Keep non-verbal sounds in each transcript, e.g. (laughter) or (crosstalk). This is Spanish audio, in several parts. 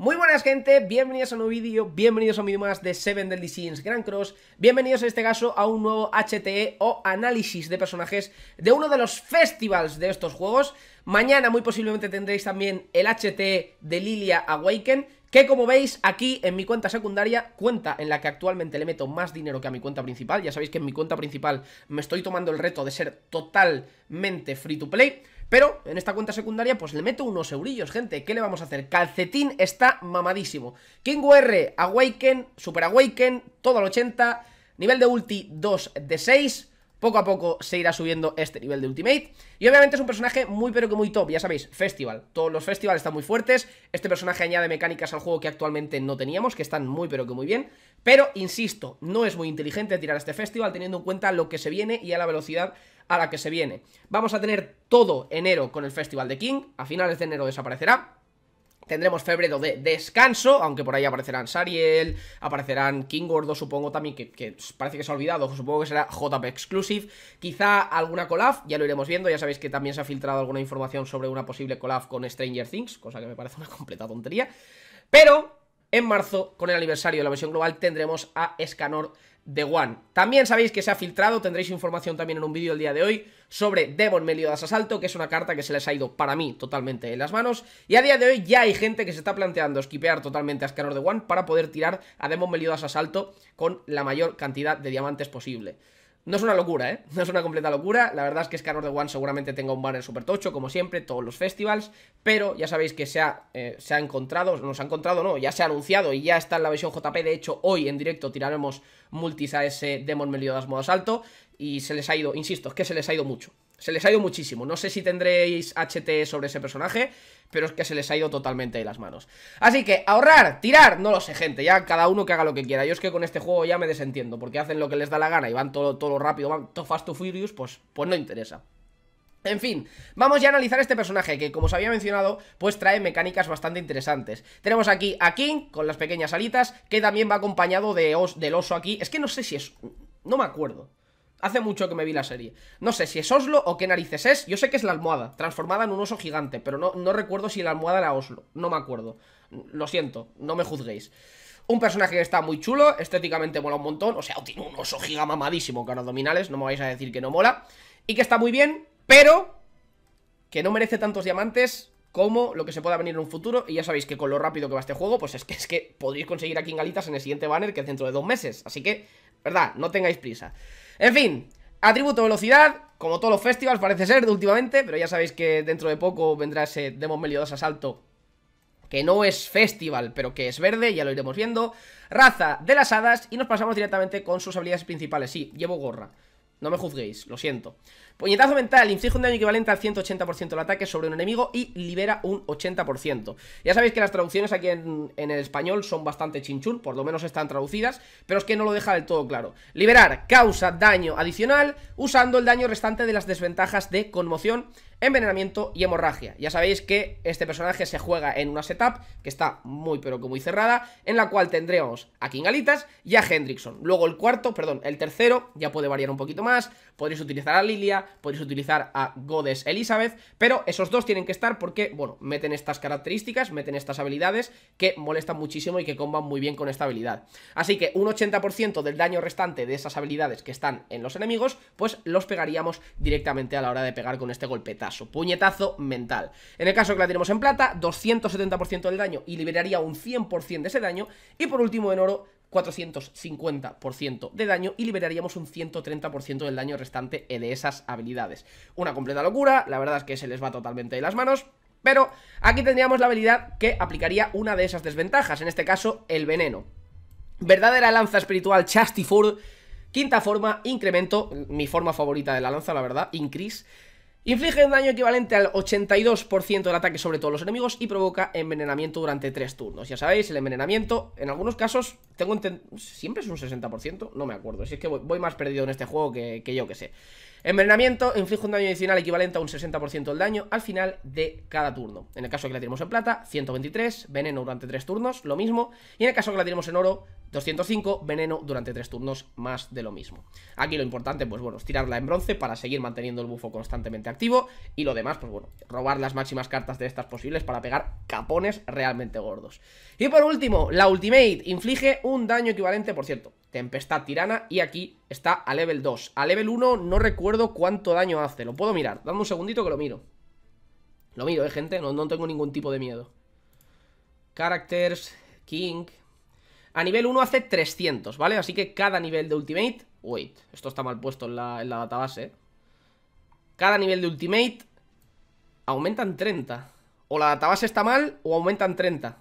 Muy buenas gente, bienvenidos a un nuevo vídeo, bienvenidos a un vídeo más de Seven Deadly Sins Grand Cross Bienvenidos en este caso a un nuevo HTE o análisis de personajes de uno de los festivals de estos juegos Mañana muy posiblemente tendréis también el HTE de Lilia Awaken que como veis aquí en mi cuenta secundaria, cuenta en la que actualmente le meto más dinero que a mi cuenta principal Ya sabéis que en mi cuenta principal me estoy tomando el reto de ser totalmente free to play pero en esta cuenta secundaria pues le meto unos eurillos, gente. ¿Qué le vamos a hacer? Calcetín está mamadísimo. King R, Awaken, Super Awaken, todo al 80. Nivel de ulti 2 de 6 poco a poco se irá subiendo este nivel de Ultimate Y obviamente es un personaje muy pero que muy top, ya sabéis, Festival Todos los festivales están muy fuertes Este personaje añade mecánicas al juego que actualmente no teníamos Que están muy pero que muy bien Pero, insisto, no es muy inteligente tirar este Festival Teniendo en cuenta lo que se viene y a la velocidad a la que se viene. Vamos a tener todo enero con el Festival de King, a finales de enero desaparecerá, Tendremos febrero de descanso, aunque por ahí aparecerán Sariel, aparecerán King Gordo, supongo también, que, parece que se ha olvidado, supongo que será JP Exclusive, quizá alguna collab, ya lo iremos viendo, ya sabéis que también se ha filtrado alguna información sobre una posible collab con Stranger Things, cosa que me parece una (laughs) completa tontería, pero en marzo, con el aniversario de la versión global, tendremos a Escanor de One. También sabéis que se ha filtrado, tendréis información también en un vídeo el día de hoy, sobre Demon Meliodas Asalto, que es una carta que se les ha ido para mí totalmente en las manos. Y a día de hoy ya hay gente que se está planteando esquipear totalmente a Escanor de One para poder tirar a Demon Meliodas Asalto con la mayor cantidad de diamantes posible. No es una locura, ¿eh? (laughs) No es una completa locura. La verdad es que Scanner de One seguramente tenga un banner super tocho, como siempre, todos los festivals. Pero ya sabéis que se ha, eh, se ha encontrado, no se ha encontrado, no, ya se ha anunciado y ya está en la versión JP. De hecho, hoy en directo tiraremos multis a ese Demon Meliodas modo asalto. Y se les ha ido, insisto, es que se les ha ido mucho. Se les ha ido muchísimo. No sé si tendréis HT sobre ese personaje, pero es que se les ha ido totalmente de las manos. Así que, ahorrar, tirar, no lo sé, gente. Ya cada uno que haga lo que quiera. Yo es que con este juego ya me desentiendo, porque hacen lo que les da la gana y van todo, todo rápido, van todo fast to furious, pues, pues no interesa. En fin, vamos ya a analizar este personaje que como os había mencionado, pues trae mecánicas bastante interesantes Tenemos aquí a King con las pequeñas alitas, que también va acompañado de del oso aquí Es que no sé si es... no me acuerdo Hace mucho que me vi la serie. No sé si es Oslo o qué narices es. Yo sé que es la almohada, transformada en un oso gigante, pero no, no recuerdo si la almohada era Oslo. No me acuerdo. Lo siento, no me juzguéis. Un personaje que está muy chulo, estéticamente mola un montón. O sea, tiene un oso giga mamadísimo con abdominales, no me vais a decir que no mola. Y que está muy bien, pero que no merece tantos diamantes como lo que se pueda venir en un futuro. Y ya sabéis que con lo rápido que va este juego, pues es que, es que podéis conseguir aquí galitas en el siguiente banner que es dentro de dos meses. Así que, verdad, no tengáis prisa. En fin, atributo velocidad, como todos los festivals parece ser de últimamente, pero ya sabéis que dentro de poco vendrá ese Demon Meliodas Asalto que no es festival, pero que es verde, ya lo iremos viendo. Raza de las hadas y nos pasamos directamente con sus habilidades principales. Sí, llevo gorra. No me juzguéis, lo siento. Puñetazo mental, inflige un daño equivalente al 180% del ataque sobre un enemigo y libera un 80%. Ya sabéis que las traducciones aquí en, el español son bastante chinchul, por lo menos están traducidas, pero es que no lo deja del todo claro. Liberar causa daño adicional usando el daño restante de las desventajas de conmoción envenenamiento y hemorragia. Ya sabéis que este personaje se juega en una setup que está muy pero que muy cerrada, en la cual tendremos a Kingalitas y a Hendrickson. Luego el cuarto, perdón, el tercero, ya puede variar un poquito más, podréis utilizar a Lilia, podréis utilizar a Godes Elizabeth, pero esos dos tienen que estar porque, bueno, meten estas características, meten estas habilidades que molestan muchísimo y que comban muy bien con esta habilidad. Así que un 80% del daño restante de esas habilidades que están en los enemigos, pues los pegaríamos directamente a la hora de pegar con este golpetazo puñetazo mental. En el caso que la tenemos en plata, 270% del daño y liberaría un 100% de ese daño. Y por último en oro, 450% de daño y liberaríamos un 130% del daño restante de esas habilidades. Una completa locura, la verdad es que se les va totalmente de las manos. Pero aquí tendríamos la habilidad que aplicaría una de esas desventajas, en este caso el veneno. Verdadera lanza espiritual Chastifur, quinta forma, incremento, mi forma favorita de la lanza, la verdad, increase Inflige un daño equivalente al 82% del ataque sobre todos los enemigos y provoca envenenamiento durante 3 turnos. Ya sabéis, el envenenamiento, en algunos casos, tengo siempre es un 60%, no me acuerdo. Si es que voy, más perdido en este juego que, yo que sé. Envenenamiento, inflige un daño adicional equivalente a un 60% del daño al final de cada turno. En el caso que la tiramos en plata, 123, veneno durante 3 turnos, lo mismo. Y en el caso que la tiramos en oro, 205, veneno durante 3 turnos, más de lo mismo. Aquí lo importante, pues bueno, es tirarla en bronce para seguir manteniendo el bufo constantemente activo y lo demás, pues bueno, robar las máximas cartas de estas posibles para pegar capones realmente gordos. Y por último, la Ultimate inflige un daño equivalente, por cierto, Tempestad Tirana y aquí está a level 2. A level 1 no recuerdo cuánto daño hace, lo puedo mirar, dame un segundito que lo miro. Lo miro, eh, gente, no, tengo ningún tipo de miedo. Characters, King... A nivel 1 hace 300, ¿vale? Así que cada nivel de Ultimate... Wait, esto está mal puesto en la, en la database, ¿eh? Cada nivel de Ultimate aumentan 30. O la database está mal o aumentan 30.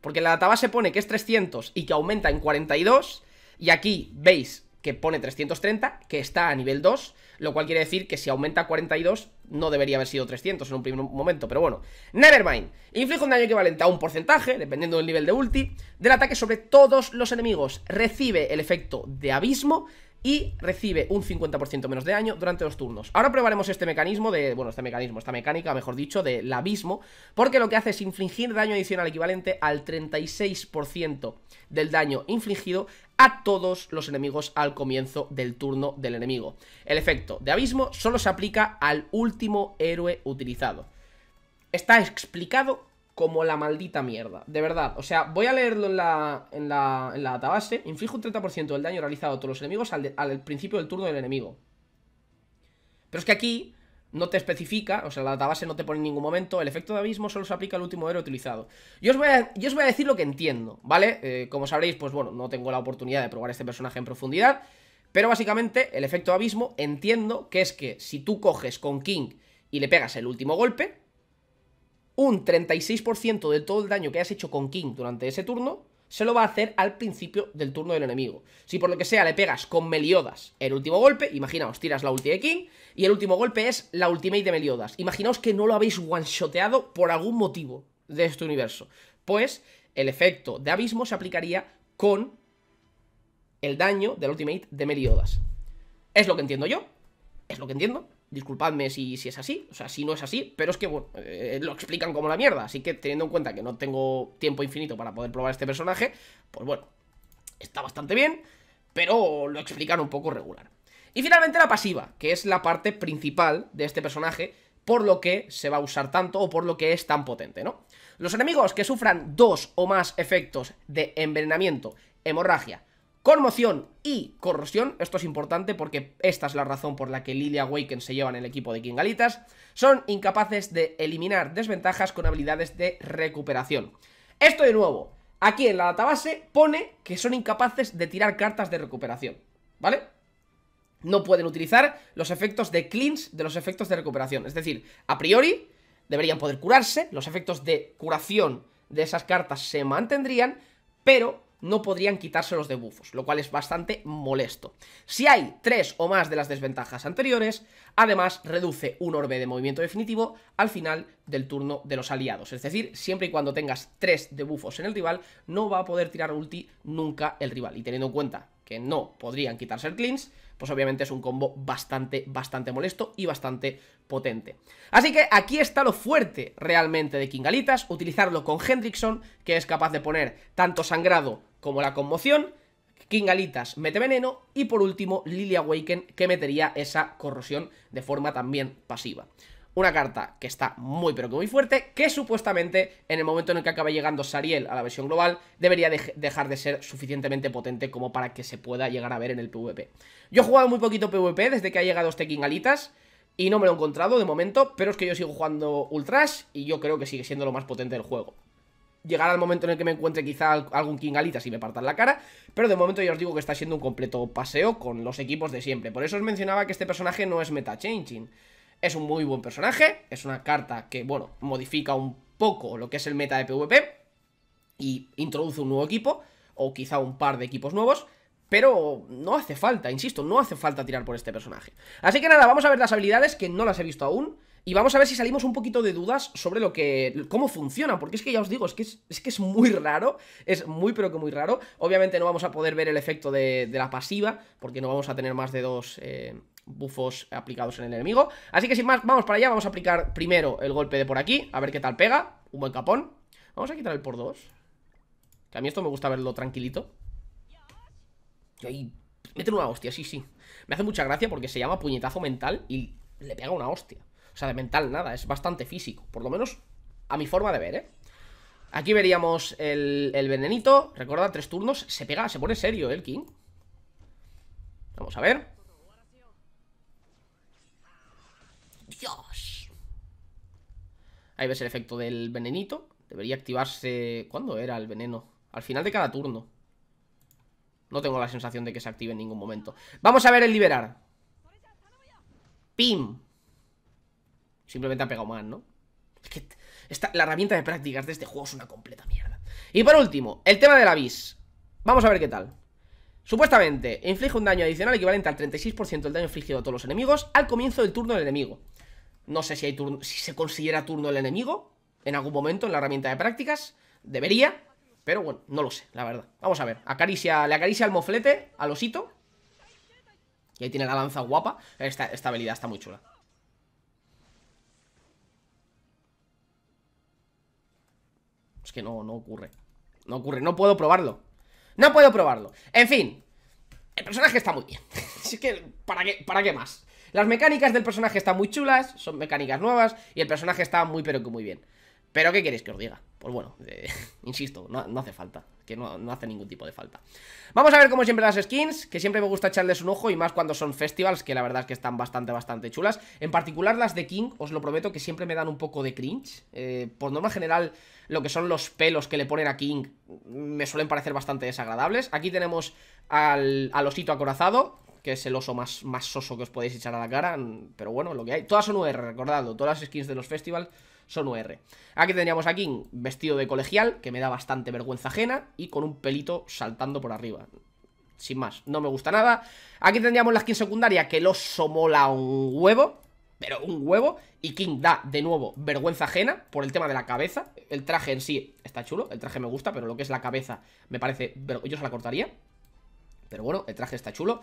Porque la database pone que es 300 y que aumenta en 42. Y aquí veis que pone 330, que está a nivel 2. Lo cual quiere decir que si aumenta a 42 no debería haber sido 300 en un primer momento. Pero bueno, nevermind. Inflige un daño equivalente a un porcentaje, dependiendo del nivel de ulti, del ataque sobre todos los enemigos. Recibe el efecto de abismo y recibe un 50% menos de daño durante los turnos. Ahora probaremos este mecanismo de, bueno, este mecanismo, esta mecánica, mejor dicho, del abismo, porque lo que hace es infligir daño adicional equivalente al 36% del daño infligido a todos los enemigos al comienzo del turno del enemigo. El efecto de abismo solo se aplica al último héroe utilizado. Está explicado como la maldita mierda. De verdad, o sea, voy a leerlo en la, en la, en la database. Inflige un 30% del daño realizado a todos los enemigos al, principio del turno del enemigo. Pero es que aquí no te especifica, o sea, la database no te pone en ningún momento, el efecto de abismo solo se aplica al último héroe utilizado. Yo os voy a, yo os voy a decir lo que entiendo, ¿vale? Eh, como sabréis, pues bueno, no tengo la oportunidad de probar este personaje en profundidad, pero básicamente el efecto de abismo entiendo que es que si tú coges con King y le pegas el último golpe, un 36% de todo el daño que has hecho con King durante ese turno se lo va a hacer al principio del turno del enemigo. Si por lo que sea le pegas con Meliodas el último golpe, imaginaos, tiras la ulti de King y el último golpe es la ultimate de Meliodas. Imaginaos que no lo habéis one-shoteado por algún motivo de este universo. Pues el efecto de abismo se aplicaría con el daño del ultimate de Meliodas. Es lo que entiendo yo, es lo que entiendo, Disculpadme si, si, es así, o sea, si no es así, pero es que bueno, eh, lo explican como la mierda. Así que teniendo en cuenta que no tengo tiempo infinito para poder probar este personaje, pues bueno, está bastante bien, pero lo explican un poco regular. Y finalmente la pasiva, que es la parte principal de este personaje, por lo que se va a usar tanto o por lo que es tan potente, ¿no? Los enemigos que sufran dos o más efectos de envenenamiento, hemorragia, Conmoción y corrosión, esto es importante porque esta es la razón por la que Lilia Waken se lleva en el equipo de Kingalitas, son incapaces de eliminar desventajas con habilidades de recuperación. Esto de nuevo, aquí en la database pone que son incapaces de tirar cartas de recuperación, ¿vale? No pueden utilizar los efectos de cleans de los efectos de recuperación, es decir, a priori deberían poder curarse, los efectos de curación de esas cartas se mantendrían, pero no podrían quitarse los debufos, lo cual es bastante molesto. Si hay tres o más de las desventajas anteriores, además reduce un orbe de movimiento definitivo al final del turno de los aliados. Es decir, siempre y cuando tengas tres debufos en el rival, no va a poder tirar ulti nunca el rival. Y teniendo en cuenta que no podrían quitarse el cleanse, pues obviamente es un combo bastante, bastante molesto y bastante potente. Así que aquí está lo fuerte realmente de Kingalitas, utilizarlo con Hendrickson, que es capaz de poner tanto sangrado como la conmoción, Kingalitas mete veneno y por último Lilia Awaken que metería esa corrosión de forma también pasiva. Una carta que está muy pero que muy fuerte, que supuestamente en el momento en el que acaba llegando Sariel a la versión global, debería dejar de ser suficientemente potente como para que se pueda llegar a ver en el PvP. Yo he jugado muy poquito PvP desde que ha llegado este Kingalitas, y no me lo he encontrado de momento, pero es que yo sigo jugando Ultrash y yo creo que sigue siendo lo más potente del juego llegar al momento en el que me encuentre quizá algún Kingalita si me partan la cara, pero de momento ya os digo que está siendo un completo paseo con los equipos de siempre. Por eso os mencionaba que este personaje no es meta-changing. Es un muy buen personaje, es una carta que, bueno, modifica un poco lo que es el meta de PvP y introduce un nuevo equipo, o quizá un par de equipos nuevos, pero no hace falta, insisto, no hace falta tirar por este personaje. Así que nada, vamos a ver las habilidades que no las he visto aún. Y vamos a ver si salimos un poquito de dudas sobre lo que. cómo funciona, porque es que ya os digo, es que es, que es muy raro, es muy pero que muy raro. Obviamente no vamos a poder ver el efecto de, la pasiva, porque no vamos a tener más de dos buffos eh, bufos aplicados en el enemigo. Así que sin más, vamos para allá, vamos a aplicar primero el golpe de por aquí, a ver qué tal pega, un buen capón. Vamos a quitar el por dos, que a mí esto me gusta verlo tranquilito. Y ahí, meten una hostia, sí, sí. Me hace mucha gracia porque se llama puñetazo mental y le pega una hostia sea, de mental nada, es bastante físico, por lo menos a mi forma de ver, ¿eh? Aquí veríamos el, el venenito, recuerda, tres turnos, se pega, se pone serio ¿eh, el King. Vamos a ver. Dios. Ahí ves el efecto del venenito. Debería activarse... ¿Cuándo era el veneno? Al final de cada turno. No tengo la sensación de que se active en ningún momento. Vamos a ver el liberar. ¡Pim! Simplemente ha pegado más, ¿no? Es que la herramienta de prácticas de este juego es una completa mierda. Y por último, el tema del la Vamos a ver qué tal. Supuestamente, inflige un daño adicional equivalente al 36% del daño infligido a todos los enemigos al comienzo del turno del enemigo. No sé si, hay si se considera turno del enemigo en algún momento en la herramienta de prácticas. Debería, pero bueno, no lo sé, la verdad. Vamos a ver, le acaricia al moflete, al osito. Y ahí tiene la lanza guapa. Esta, esta habilidad está muy chula. que no, no ocurre No ocurre, no puedo probarlo No puedo probarlo En fin El personaje está muy bien Así (laughs) que, ¿para qué, ¿para más? Las mecánicas del personaje están muy chulas Son mecánicas nuevas Y el personaje está muy pero que muy bien Pero ¿qué queréis que os diga? Pues bueno, eh, (laughs) insisto, no hace falta que no, hace ningún tipo de falta Vamos a ver como siempre las skins, que siempre me gusta echarles un ojo y más cuando son festivals, que la verdad es que están bastante, bastante chulas En particular las de King, os lo prometo que siempre me dan un poco de cringe eh, Por norma general, lo que son los pelos que le ponen a King mm, me suelen parecer bastante desagradables Aquí tenemos al, osito acorazado, que es el oso más, más soso que os podéis echar a la cara, mm, pero bueno, lo que hay. Todas son UR, recordadlo, todas las skins de los festivals son UR. Aquí tendríamos a King vestido de colegial, que me da bastante vergüenza ajena, y con un pelito saltando por arriba. Sin más, no me gusta nada. Aquí tendríamos la skin secundaria, que lo somola un huevo, pero un huevo. Y King da, de nuevo, vergüenza ajena por el tema de la cabeza. El traje en sí está chulo, el traje me gusta, pero lo que es la cabeza me parece... Yo se la cortaría. Pero bueno, el traje está chulo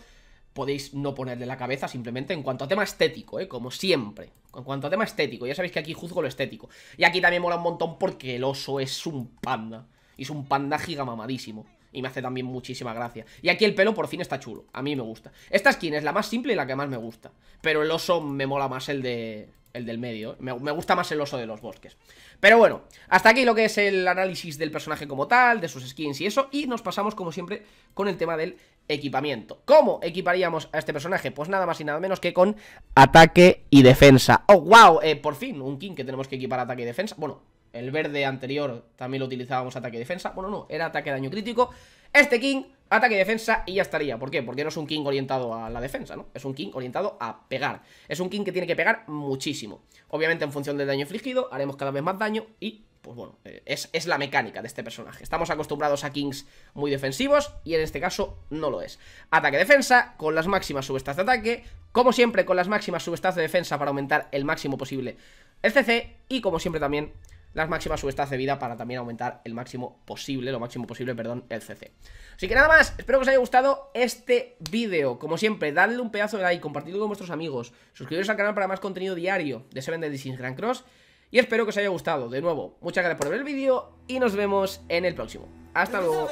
podéis no ponerle la cabeza simplemente en cuanto a tema estético, ¿eh? como siempre. En cuanto a tema estético, ya sabéis que aquí juzgo lo estético. Y aquí también mola un montón porque el oso es un panda. Y es un panda gigamamadísimo. Y me hace también muchísima gracia. Y aquí el pelo por fin está chulo. A mí me gusta. Esta skin es la más simple y la que más me gusta. Pero el oso me mola más el de... El del medio, ¿eh? me gusta más el oso de los bosques Pero bueno, hasta aquí lo que es el análisis del personaje como tal De sus skins y eso Y nos pasamos como siempre con el tema del equipamiento. ¿Cómo equiparíamos a este personaje? Pues nada más y nada menos que con ataque y defensa. ¡Oh, wow! Eh, por fin, un King que tenemos que equipar ataque y defensa. Bueno, el verde anterior también lo utilizábamos ataque y defensa. Bueno, no, era ataque daño crítico. Este King, ataque y defensa y ya estaría. ¿Por qué? Porque no es un King orientado a la defensa, ¿no? Es un King orientado a pegar. Es un King que tiene que pegar muchísimo. Obviamente en función del daño infligido haremos cada vez más daño y pues bueno, eh, es, es, la mecánica de este personaje. Estamos acostumbrados a Kings muy defensivos y en este caso no lo es. Ataque-defensa, con las máximas subestas de ataque, como siempre con las máximas subestas de defensa para aumentar el máximo posible el CC y como siempre también las máximas subestas de vida para también aumentar el máximo posible, lo máximo posible, perdón, el CC. Así que nada más, espero que os haya gustado este vídeo. Como siempre, dadle un pedazo de like, compartidlo con vuestros amigos, suscribiros al canal para más contenido diario de Seven Deadly Sins Grand Cross y espero que os haya gustado. De nuevo, muchas gracias por ver el vídeo y nos vemos en el próximo. Hasta luego.